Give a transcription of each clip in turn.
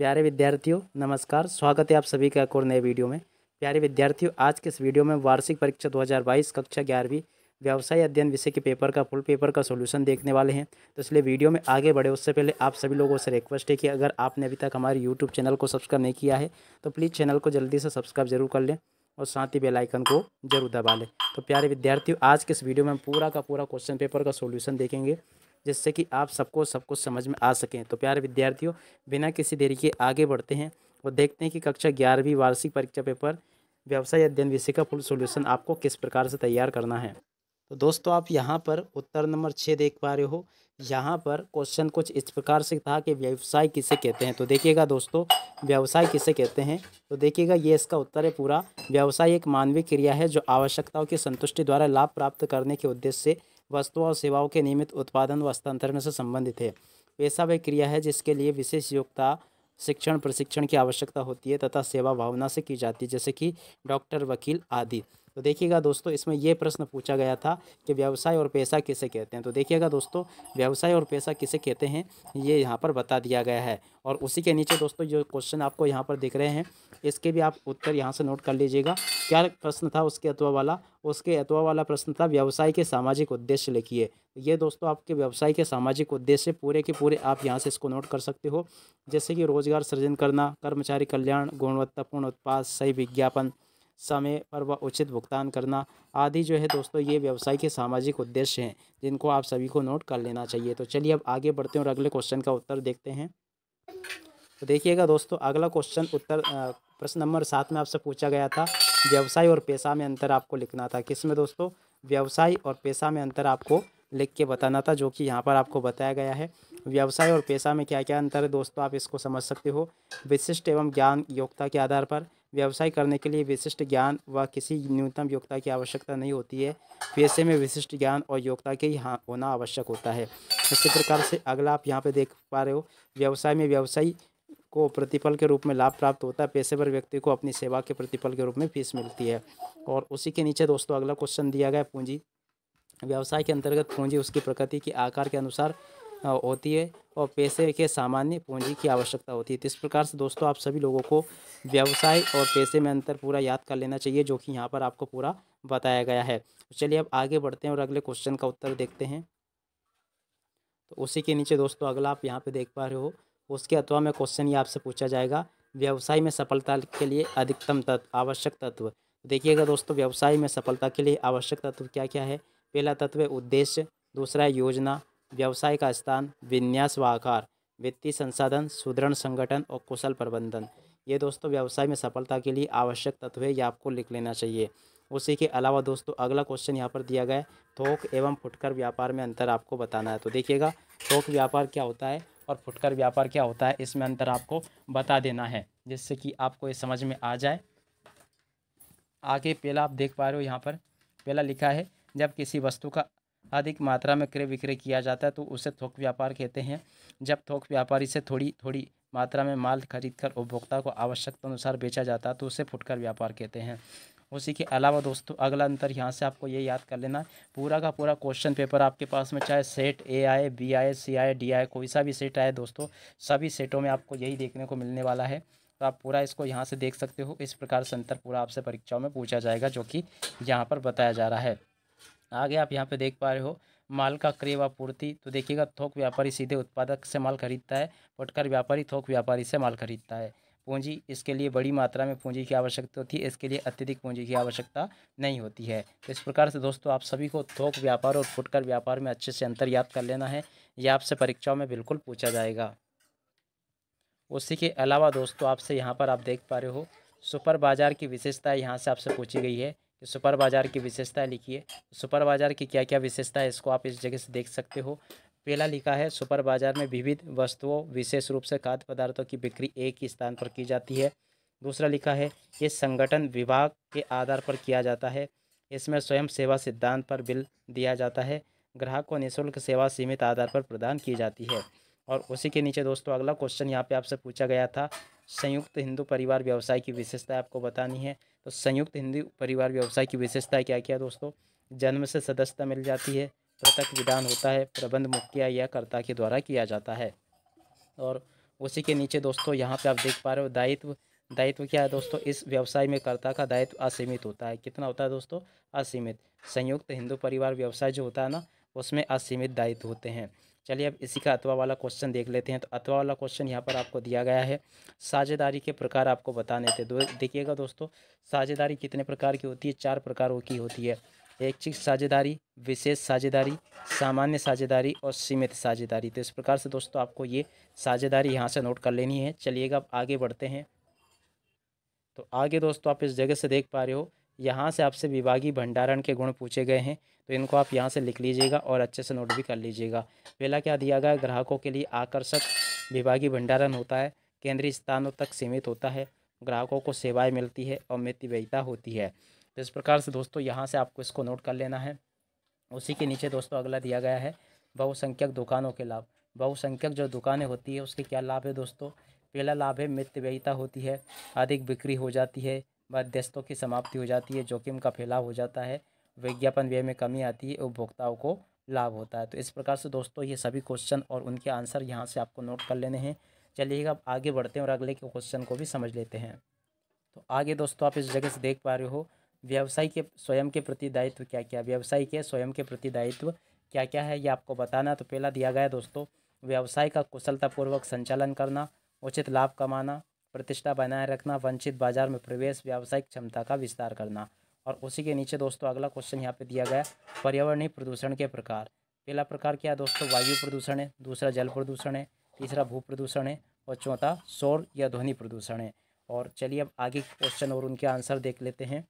प्यारे विद्यार्थियों नमस्कार स्वागत है आप सभी का एक और नए वीडियो में प्यारे विद्यार्थियों आज के इस वीडियो में वार्षिक परीक्षा 2022 कक्षा ग्यारहवीं व्यवसाय अध्ययन विषय के पेपर का फुल पेपर का सोल्यूशन देखने वाले हैं तो इसलिए वीडियो में आगे बढ़े उससे पहले आप सभी लोगों से रिक्वेस्ट है कि अगर आपने अभी तक हमारे यूट्यूब चैनल को सब्सक्राइब नहीं किया है तो प्लीज़ चैनल को जल्दी से सब्सक्राइब जरूर कर लें और साथ ही बेलाइकन को जरूर दबा लें तो प्यारे विद्यार्थियों आज के इस वीडियो में हम पूरा का पूरा क्वेश्चन पेपर का सोल्यूशन देखेंगे जिससे कि आप सबको सब कुछ समझ में आ सकें तो प्यारे विद्यार्थियों बिना किसी देरी के आगे बढ़ते हैं और देखते हैं कि कक्षा ग्यारहवीं वार्षिक परीक्षा पेपर व्यवसाय अध्ययन विषय का फुल सोल्यूशन आपको किस प्रकार से तैयार करना है तो दोस्तों आप यहाँ पर उत्तर नंबर छः देख पा रहे हो यहाँ पर क्वेश्चन कुछ इस प्रकार से था कि व्यवसाय किसे कहते हैं तो देखिएगा दोस्तों व्यवसाय किसे कहते हैं तो देखिएगा ये इसका उत्तर है पूरा व्यवसाय एक मानवीय क्रिया है जो आवश्यकताओं की संतुष्टि द्वारा लाभ प्राप्त करने के उद्देश्य से वस्तुओं और सेवाओं के नियमित उत्पादन व हस्तांतरण से संबंधित है पेशा वह क्रिया है जिसके लिए विशेष योग्यता शिक्षण प्रशिक्षण की आवश्यकता होती है तथा सेवा भावना से की जाती है जैसे कि डॉक्टर वकील आदि तो देखिएगा दोस्तों इसमें ये प्रश्न पूछा गया था कि व्यवसाय और पैसा किसे कहते हैं तो देखिएगा दोस्तों व्यवसाय और पैसा किसे कहते हैं ये यहाँ पर बता दिया गया है और उसी के नीचे दोस्तों जो क्वेश्चन आपको यहाँ पर दिख रहे हैं इसके भी आप उत्तर यहाँ से नोट कर लीजिएगा क्या प्रश्न था उसके अतवा वाला उसके अतवा वाला प्रश्न था व्यवसाय के सामाजिक उद्देश्य लिखिए तो ये दोस्तों आपके व्यवसाय के सामाजिक उद्देश्य पूरे के पूरे आप यहाँ से इसको नोट कर सकते हो जैसे कि रोजगार सृजन करना कर्मचारी कल्याण गुणवत्तापूर्ण उत्पाद सही विज्ञापन समय पर व उचित भुगतान करना आदि जो है दोस्तों ये व्यवसाय के सामाजिक उद्देश्य हैं जिनको आप सभी को नोट कर लेना चाहिए तो चलिए अब आगे बढ़ते हैं और अगले क्वेश्चन का उत्तर देखते हैं तो देखिएगा दोस्तों अगला क्वेश्चन उत्तर प्रश्न नंबर सात में आपसे पूछा गया था व्यवसाय और पेशा में अंतर आपको लिखना था किस में दोस्तों व्यवसाय और पेशा में अंतर आपको लिख के बताना था जो कि यहाँ पर आपको बताया गया है व्यवसाय और पेशा में क्या क्या अंतर है दोस्तों आप इसको समझ सकते हो विशिष्ट एवं ज्ञान योग्यता के आधार पर व्यवसाय करने के लिए विशिष्ट ज्ञान व किसी न्यूनतम योग्यता की आवश्यकता नहीं होती है पेशे में विशिष्ट ज्ञान और योग्यता के यहाँ होना आवश्यक होता है इसी प्रकार से अगला आप यहाँ पे देख पा रहे हो व्यवसाय में व्यवसायी को प्रतिफल के रूप में लाभ प्राप्त होता है पेशेवर व्यक्ति को अपनी सेवा के प्रतिफल के रूप में फीस मिलती है और उसी के नीचे दोस्तों अगला क्वेश्चन दिया गया पूंजी व्यवसाय के अंतर्गत पूंजी उसकी प्रकृति के आकार के अनुसार हाँ, होती है और पैसे के सामान्य पूंजी की आवश्यकता होती है तो इस प्रकार से दोस्तों आप सभी लोगों को व्यवसाय और पैसे में अंतर पूरा याद कर लेना चाहिए जो कि यहाँ पर आपको पूरा बताया गया है तो चलिए अब आगे बढ़ते हैं और अगले क्वेश्चन का उत्तर देखते हैं तो उसी के नीचे दोस्तों अगला आप यहाँ पर देख पा रहे हो उसके अथवा में क्वेश्चन ये आपसे पूछा जाएगा व्यवसाय में सफलता के लिए अधिकतम तत्व आवश्यक तत्व तो देखिएगा दोस्तों व्यवसाय में सफलता के लिए आवश्यक तत्व क्या क्या है पहला तत्व है उद्देश्य दूसरा है योजना व्यवसाय का स्थान विन्यास व आकार वित्तीय संसाधन सुदृढ़ संगठन और कुशल प्रबंधन ये दोस्तों व्यवसाय में सफलता के लिए आवश्यक तत्व है ये आपको लिख लेना चाहिए उसी के अलावा दोस्तों अगला क्वेश्चन यहाँ पर दिया गया है थोक एवं फुटकर व्यापार में अंतर आपको बताना है तो देखिएगा थोक व्यापार क्या होता है और फुटकर व्यापार क्या होता है इसमें अंतर आपको बता देना है जिससे कि आपको ये समझ में आ जाए आगे पहला आप देख पा रहे हो यहाँ पर पहला लिखा है जब किसी वस्तु का अधिक मात्रा में क्रय विक्रय किया जाता है तो उसे थोक व्यापार कहते हैं जब थोक व्यापारी से थोड़ी थोड़ी मात्रा में माल खरीदकर उपभोक्ता को आवश्यकता अनुसार बेचा जाता है तो उसे फुटकर व्यापार कहते हैं उसी के अलावा दोस्तों अगला अंतर यहाँ से आपको ये याद कर लेना पूरा का पूरा क्वेश्चन पेपर आपके पास में चाहे सेट ए आए बी आए सी आए डी आए कोई सा भी सेट आए दोस्तों सभी सेटों में आपको यही देखने को मिलने वाला है तो आप पूरा इसको यहाँ से देख सकते हो इस प्रकार से अंतर पूरा आपसे परीक्षाओं में पूछा जाएगा जो कि यहाँ पर बताया जा रहा है आगे आप यहाँ पे देख पा रहे हो माल का क्रय व आपूर्ति तो देखिएगा थोक व्यापारी सीधे उत्पादक से माल खरीदता है फुटकर व्यापारी थोक व्यापारी से माल खरीदता है पूंजी इसके लिए बड़ी मात्रा में पूंजी की आवश्यकता होती है इसके लिए अत्यधिक पूंजी की आवश्यकता नहीं होती है तो इस प्रकार से दोस्तों आप सभी को थोक व्यापार और फुटकर व्यापार में अच्छे से अंतर याद कर लेना है यह आपसे परीक्षाओं में बिल्कुल पूछा जाएगा उसी के अलावा दोस्तों आपसे यहाँ पर आप देख पा रहे हो सुपर बाजार की विशेषता यहाँ से आपसे पूछी गई है कि सुपर बाज़ार की विशेषता लिखिए सुपर बाज़ार की क्या क्या विशेषता है इसको आप इस जगह से देख सकते हो पहला लिखा है सुपर बाज़ार में विविध वस्तुओं विशेष रूप से खाद्य पदार्थों की बिक्री एक ही स्थान पर की जाती है दूसरा लिखा है ये संगठन विभाग के आधार पर किया जाता है इसमें स्वयं सेवा सिद्धांत पर बिल दिया जाता है ग्राहक को निःशुल्क सेवा सीमित आधार पर प्रदान की जाती है और उसी के नीचे दोस्तों अगला क्वेश्चन यहाँ पे आपसे पूछा गया था संयुक्त हिंदू परिवार व्यवसाय की विशेषता आपको बतानी है तो संयुक्त हिंदू परिवार व्यवसाय की विशेषता क्या क्या दोस्तों जन्म से सदस्यता मिल जाती है पृथक विधान होता है प्रबंध मुखिया या कर्ता के द्वारा किया जाता है और उसी के नीचे दोस्तों यहाँ पे आप देख पा रहे हो दायित्व दायित्व क्या है दोस्तों इस व्यवसाय में कर्ता का दायित्व असीमित होता है कितना होता है दोस्तों असीमित संयुक्त हिंदू परिवार व्यवसाय जो होता है ना उसमें असीमित दायित्व होते हैं चलिए अब इसी का अतवा वाला क्वेश्चन देख लेते हैं तो अतवा वाला क्वेश्चन यहाँ पर आपको दिया गया है साझेदारी के प्रकार आपको बताने थे दो देखिएगा दोस्तों साझेदारी कितने प्रकार की होती है चार प्रकारों की होती है ऐच्छिक साझेदारी विशेष साझेदारी सामान्य साझेदारी और सीमित साझेदारी तो इस प्रकार से दोस्तों आपको ये साझेदारी यहाँ से नोट कर लेनी है चलिएगा आगे बढ़ते हैं तो आगे दोस्तों आप इस जगह से देख पा रहे हो यहाँ से आपसे विभागीय भंडारण के गुण पूछे गए हैं तो इनको आप यहाँ से लिख लीजिएगा और अच्छे से नोट भी कर लीजिएगा पहला क्या दिया गया ग्राहकों के लिए आकर्षक विभागीय भंडारण होता है केंद्रीय स्थानों तक सीमित होता है ग्राहकों को सेवाएं मिलती है और मितव्ययिता होती है तो इस प्रकार से दोस्तों यहाँ से आपको इसको नोट कर लेना है उसी के नीचे दोस्तों अगला दिया गया है बहुसंख्यक दुकानों के लाभ बहुसंख्यक जो दुकानें होती है उसके क्या लाभ है दोस्तों पहला लाभ है मितव्ययिता होती है अधिक बिक्री हो जाती है मध्यस्थों की समाप्ति हो जाती है जोखिम का फैलाव हो जाता है विज्ञापन व्यय में कमी आती है उपभोक्ताओं को लाभ होता है तो इस प्रकार से दोस्तों ये सभी क्वेश्चन और उनके आंसर यहाँ से आपको नोट कर लेने हैं चलिएगा आप आगे बढ़ते हैं और अगले के क्वेश्चन को भी समझ लेते हैं तो आगे दोस्तों आप इस जगह से देख पा रहे हो व्यवसाय के स्वयं के प्रति दायित्व क्या क्या व्यवसाय के स्वयं के प्रति दायित्व क्या क्या है ये आपको बताना तो पहला दिया गया है दोस्तों व्यवसाय का कुशलतापूर्वक संचालन करना उचित लाभ कमाना प्रतिष्ठा बनाए रखना वंचित बाजार में प्रवेश व्यावसायिक क्षमता का विस्तार करना और उसी के नीचे दोस्तों अगला क्वेश्चन यहाँ पे दिया गया पर्यावरणीय प्रदूषण के प्रकार पहला प्रकार क्या है दोस्तों वायु प्रदूषण है दूसरा जल प्रदूषण है तीसरा भू प्रदूषण है और चौथा शोर या ध्वनि प्रदूषण है और चलिए अब आगे क्वेश्चन और उनके आंसर देख लेते हैं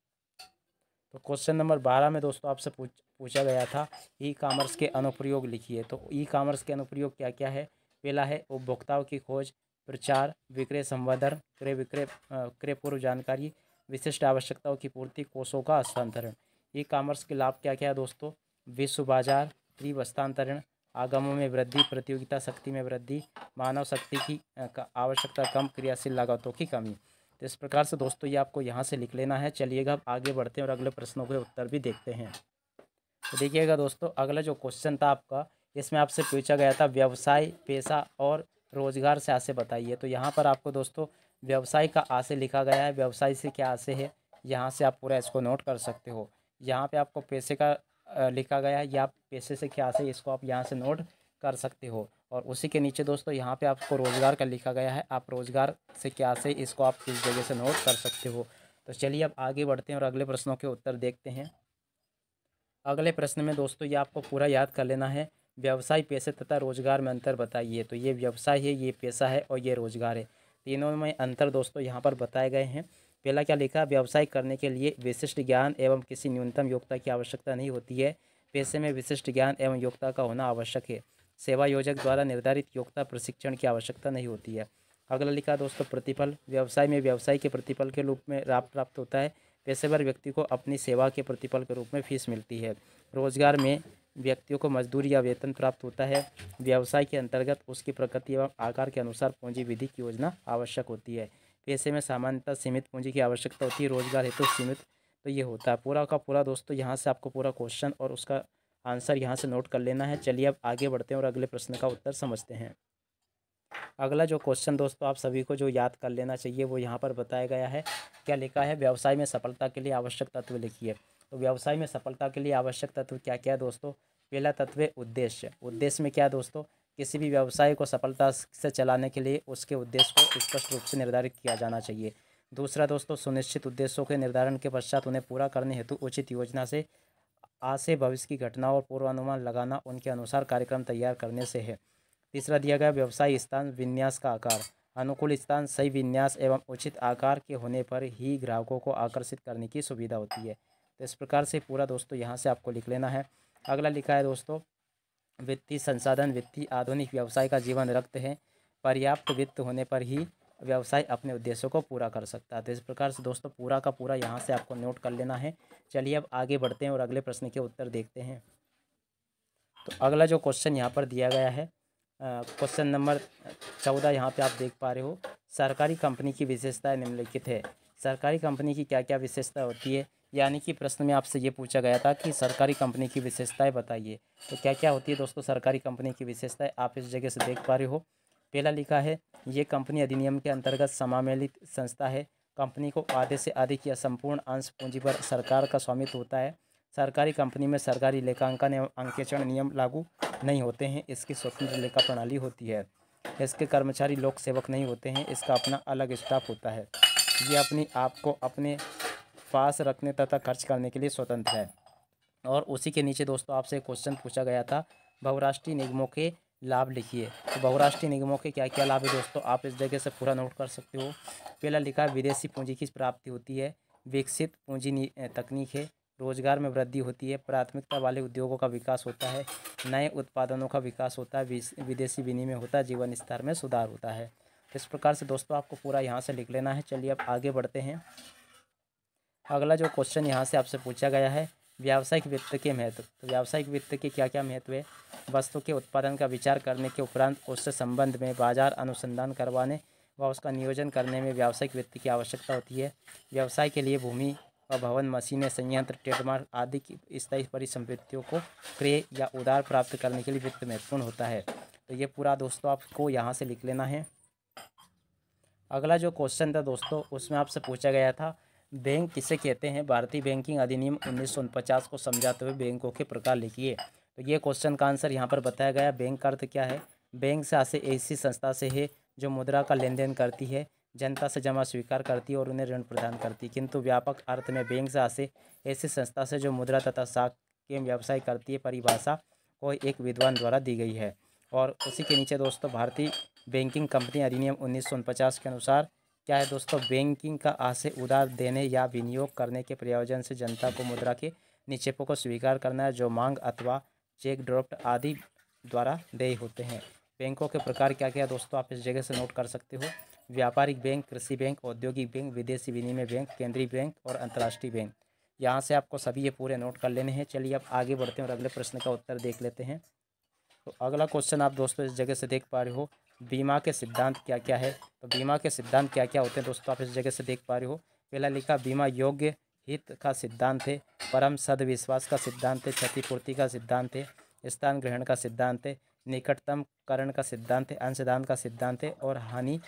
तो क्वेश्चन नंबर बारह में दोस्तों आपसे पूछ पूछा गया था ई कामर्स के अनुप्रयोग लिखिए तो ई कामर्स के अनुप्रयोग क्या क्या है पहला है उपभोक्ताओं की खोज प्रचार विक्रय संवर्धन क्रय विक्रय क्रय पूर्व जानकारी विशिष्ट आवश्यकताओं की पूर्ति कोषों का हस्तांतरण ई कॉमर्स के लाभ क्या क्या है दोस्तों विश्व बाजार तीव्र हस्तांतरण आगमों में वृद्धि प्रतियोगिता शक्ति में वृद्धि मानव शक्ति की आवश्यकता कम क्रियाशील लागतों की कमी तो इस प्रकार से दोस्तों ये आपको यहाँ से लिख लेना है चलिएगा अब आगे बढ़ते हैं और अगले प्रश्नों के उत्तर भी देखते हैं तो देखिएगा दोस्तों अगला जो क्वेश्चन था आपका इसमें आपसे पूछा गया था व्यवसाय पेशा और रोजगार से आशय बताइए तो यहाँ पर आपको दोस्तों व्यवसाय का आशय लिखा गया है व्यवसाय से क्या आशय है यहाँ से आप पूरा इसको नोट कर सकते हो यहाँ पे आपको पैसे का लिखा गया है या पैसे से क्या आशय इसको आप यहाँ से नोट कर सकते हो और उसी के नीचे दोस्तों यहाँ पे आपको रोज़गार का लिखा गया है आप रोज़गार से क्या से इसको आप किस जगह से नोट कर सकते हो तो चलिए अब आगे बढ़ते हैं और अगले प्रश्नों के उत्तर देखते हैं अगले प्रश्न में दोस्तों ये आपको पूरा याद कर लेना है व्यवसाय पेशे तथा रोजगार में अंतर बताइए तो ये व्यवसाय है ये पेशा है और ये रोजगार है तीनों में अंतर दोस्तों यहाँ पर बताए गए हैं पहला क्या लिखा व्यवसाय करने के लिए विशिष्ट ज्ञान एवं किसी न्यूनतम योग्यता की आवश्यकता नहीं होती है पेशे में विशिष्ट ज्ञान एवं योग्यता का होना आवश्यक है सेवा योजक द्वारा निर्धारित योग्यता प्रशिक्षण की आवश्यकता नहीं होती है अगला लिखा दोस्तों प्रतिफल व्यवसाय में व्यवसाय के प्रतिफल के रूप में लाभ प्राप्त होता है पेशेवर व्यक्ति को अपनी सेवा के प्रतिफल के रूप में फीस मिलती है रोजगार में व्यक्तियों को मजदूरी या वेतन प्राप्त होता है व्यवसाय के अंतर्गत उसकी प्रकृति एवं आकार के अनुसार पूंजी विधि की योजना आवश्यक होती है पैसे में सामान्यतः सीमित पूंजी की आवश्यकता होती है रोजगार हेतु तो सीमित तो ये होता है पूरा का पूरा दोस्तों यहाँ से आपको पूरा क्वेश्चन और उसका आंसर यहाँ से नोट कर लेना है चलिए अब आगे बढ़ते हैं और अगले प्रश्न का उत्तर समझते हैं अगला जो क्वेश्चन दोस्तों आप सभी को जो याद कर लेना चाहिए वो यहाँ पर बताया गया है क्या लिखा है व्यवसाय में सफलता के लिए आवश्यक तत्व लिखिए तो व्यवसाय में सफलता के लिए आवश्यक तत्व क्या क्या है दोस्तों पहला तत्व है उद्देश्य उद्देश्य में क्या दोस्तों किसी भी व्यवसाय को सफलता से चलाने के लिए उसके उद्देश्य को स्पष्ट रूप से निर्धारित किया जाना चाहिए दूसरा दोस्तों सुनिश्चित उद्देश्यों के निर्धारण के पश्चात उन्हें पूरा करने हेतु उचित योजना से आज भविष्य की घटनाओं और पूर्वानुमान लगाना उनके अनुसार कार्यक्रम तैयार करने से है तीसरा दिया गया व्यवसाय स्थान विन्यास का आकार अनुकूल स्थान सही विन्यास एवं उचित आकार के होने पर ही ग्राहकों को आकर्षित करने की सुविधा होती है तो इस प्रकार से पूरा दोस्तों यहाँ से आपको लिख लेना है अगला लिखा है दोस्तों वित्तीय संसाधन वित्तीय आधुनिक व्यवसाय का जीवन रक्त है पर्याप्त वित्त होने पर ही व्यवसाय अपने उद्देश्यों को पूरा कर सकता है तो इस प्रकार से दोस्तों पूरा का पूरा यहाँ से आपको नोट कर लेना है चलिए अब आगे बढ़ते हैं और अगले प्रश्न के उत्तर देखते हैं तो अगला जो क्वेश्चन यहाँ पर दिया गया है क्वेश्चन नंबर चौदह यहाँ पे आप देख पा रहे हो सरकारी कंपनी की विशेषताएं निम्नलिखित है सरकारी कंपनी की क्या क्या विशेषता होती है यानी कि प्रश्न में आपसे ये पूछा गया था कि सरकारी कंपनी की विशेषताएं बताइए तो क्या क्या होती है दोस्तों सरकारी कंपनी की विशेषताएं आप इस जगह से देख पा रहे हो पहला लिखा है ये कंपनी अधिनियम के अंतर्गत समामेलित संस्था है कंपनी को आधे से अधिक या संपूर्ण अंश पूंजी पर सरकार का स्वामित्व होता है सरकारी कंपनी में सरकारी लेखांकन एवं अंकेक्षण नियम लागू नहीं होते हैं इसकी स्वतंत्र लेखा प्रणाली होती है इसके कर्मचारी लोक सेवक नहीं होते हैं इसका अपना अलग स्टाफ होता है ये अपनी आप को अपने पास रखने तथा खर्च करने के लिए स्वतंत्र है और उसी के नीचे दोस्तों आपसे क्वेश्चन पूछा गया था बहुराष्ट्रीय निगमों के लाभ लिखिए तो बहुराष्ट्रीय निगमों के क्या क्या लाभ है दोस्तों आप इस जगह से पूरा नोट कर सकते हो पहला लिखा विदेशी पूंजी की प्राप्ति होती है विकसित पूंजी तकनीक है रोजगार में वृद्धि होती है प्राथमिकता वाले उद्योगों का विकास होता है नए उत्पादनों का विकास होता है विदेशी विनिमय होता है जीवन स्तर में सुधार होता है इस प्रकार से दोस्तों आपको पूरा यहाँ से लिख लेना है चलिए अब आगे बढ़ते हैं अगला जो क्वेश्चन यहाँ से आपसे पूछा गया है व्यावसायिक वित्त के महत्व तो व्यावसायिक वित्त के क्या क्या महत्व है वस्तु के उत्पादन का विचार करने के उपरांत उससे संबंध में बाजार अनुसंधान करवाने व उसका नियोजन करने में व्यावसायिक वित्त की आवश्यकता होती है व्यवसाय के लिए भूमि व भवन मशीनें संयंत्र ट्रेडमार्क आदि की स्थायी परिसंपत्तियों को क्रय या उधार प्राप्त करने के लिए वित्त महत्वपूर्ण होता है तो ये पूरा दोस्तों आपको यहाँ से लिख लेना है अगला जो क्वेश्चन था दोस्तों उसमें आपसे पूछा गया था बैंक किसे कहते हैं भारतीय बैंकिंग अधिनियम उन्नीस को समझाते हुए बैंकों के प्रकार लिखिए तो ये क्वेश्चन का आंसर यहाँ पर बताया गया बैंक का अर्थ क्या है बैंक से आशे ऐसी संस्था से है जो मुद्रा का लेन देन करती है जनता से जमा स्वीकार करती है और उन्हें ऋण प्रदान करती है किंतु व्यापक अर्थ में बैंक से आशे ऐसी संस्था से जो मुद्रा तथा साख के व्यवसाय करती है परिभाषा को एक विद्वान द्वारा दी गई है और उसी के नीचे दोस्तों भारतीय बैंकिंग कंपनी अधिनियम उन्नीस के अनुसार क्या है दोस्तों बैंकिंग का आशय उधार देने या विनियोग करने के प्रयोजन से जनता को मुद्रा के निक्षेपों को स्वीकार करना है जो मांग अथवा चेक ड्राफ्ट आदि द्वारा देय होते हैं बैंकों के प्रकार क्या क्या दोस्तों आप इस जगह से नोट कर सकते हो व्यापारिक बैंक कृषि बैंक औद्योगिक बैंक विदेशी विनिमय बैंक केंद्रीय बैंक और अंतर्राष्ट्रीय बैंक यहाँ से आपको सभी ये पूरे नोट कर लेने हैं चलिए आप आगे बढ़ते हैं और अगले प्रश्न का उत्तर देख लेते हैं तो अगला क्वेश्चन आप दोस्तों इस जगह से देख पा रहे हो बीमा के सिद्धांत क्या क्या है तो बीमा के सिद्धांत क्या क्या होते हैं दोस्तों आप इस जगह से देख पा रहे हो पहला लिखा बीमा योग्य हित का सिद्धांत है परम सदविश्वास का सिद्धांत है क्षतिपूर्ति का सिद्धांत है स्थान ग्रहण का सिद्धांत है निकटतम करण का सिद्धांत है अंशदान का सिद्धांत है और हानि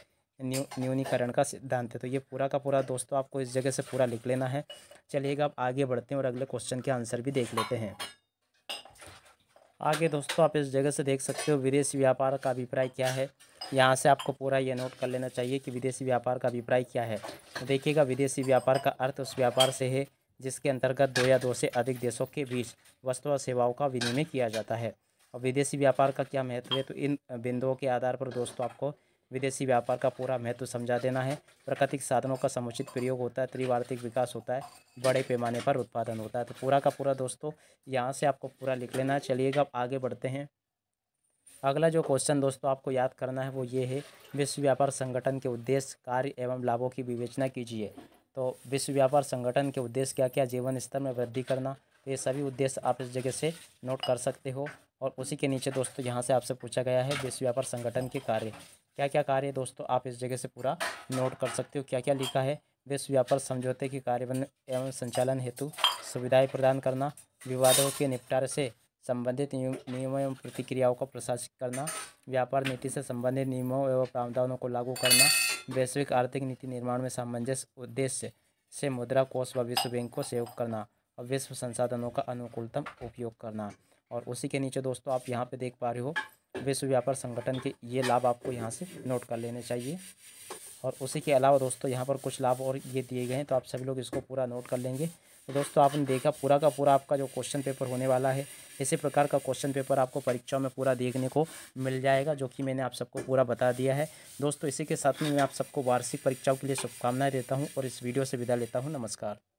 न्यू न्यूनीकरण का सिद्धांत है तो ये पूरा का पूरा दोस्तों आपको इस जगह से पूरा लिख लेना है चलिएगा आप आगे बढ़ते हैं और अगले क्वेश्चन के आंसर भी देख लेते हैं आगे दोस्तों आप इस जगह से देख सकते हो विदेशी व्यापार का अभिप्राय क्या है यहाँ से आपको पूरा ये नोट कर लेना चाहिए कि विदेशी व्यापार का अभिप्राय क्या है तो देखिएगा विदेशी व्यापार का अर्थ उस व्यापार से है जिसके अंतर्गत दो या दो से अधिक देशों के बीच वस्तु और सेवाओं का विनिमय किया जाता है और विदेशी व्यापार का क्या महत्व है तो इन बिंदुओं के आधार पर दोस्तों आपको विदेशी व्यापार का पूरा महत्व समझा देना है प्राकृतिक साधनों का समुचित प्रयोग होता है त्रिवार्तिक विकास होता है बड़े पैमाने पर उत्पादन होता है तो पूरा का पूरा दोस्तों यहाँ से आपको पूरा लिख लेना है चलिएगा आगे बढ़ते हैं अगला जो क्वेश्चन दोस्तों आपको याद करना है वो ये है विश्व व्यापार संगठन के उद्देश्य कार्य एवं लाभों की विवेचना कीजिए तो विश्व व्यापार संगठन के उद्देश्य क्या क्या जीवन स्तर में वृद्धि करना तो ये सभी उद्देश्य आप इस जगह से नोट कर सकते हो और उसी के नीचे दोस्तों यहाँ से आपसे पूछा गया है विश्व व्यापार संगठन के कार्य क्या क्या कार्य दोस्तों आप इस जगह से पूरा नोट कर सकते हो क्या क्या लिखा है विश्व व्यापार समझौते के कार्य एवं संचालन हेतु सुविधाएं प्रदान करना विवादों के निपटारे से संबंधित नियमों एवं प्रतिक्रियाओं का प्रशासित करना व्यापार नीति से संबंधित नियमों एवं प्रावधानों को लागू करना वैश्विक आर्थिक नीति निर्माण में सामंजस्य उद्देश्य से मुद्रा कोष व विश्व बैंक को सहयोग करना और विश्व संसाधनों का अनुकूलतम उपयोग करना और उसी के नीचे दोस्तों आप यहाँ पे देख पा रहे हो विश्व व्यापार संगठन के ये लाभ आपको यहाँ से नोट कर लेने चाहिए और उसी के अलावा दोस्तों यहाँ पर कुछ लाभ और ये दिए गए हैं तो आप सभी लोग इसको पूरा नोट कर लेंगे तो दोस्तों आपने देखा पूरा का पूरा आपका जो क्वेश्चन पेपर होने वाला है इसी प्रकार का क्वेश्चन पेपर आपको परीक्षाओं में पूरा देखने को मिल जाएगा जो कि मैंने आप सबको पूरा बता दिया है दोस्तों इसी के साथ में मैं आप सबको वार्षिक परीक्षाओं के लिए शुभकामनाएं देता हूँ और इस वीडियो से विदा लेता हूँ नमस्कार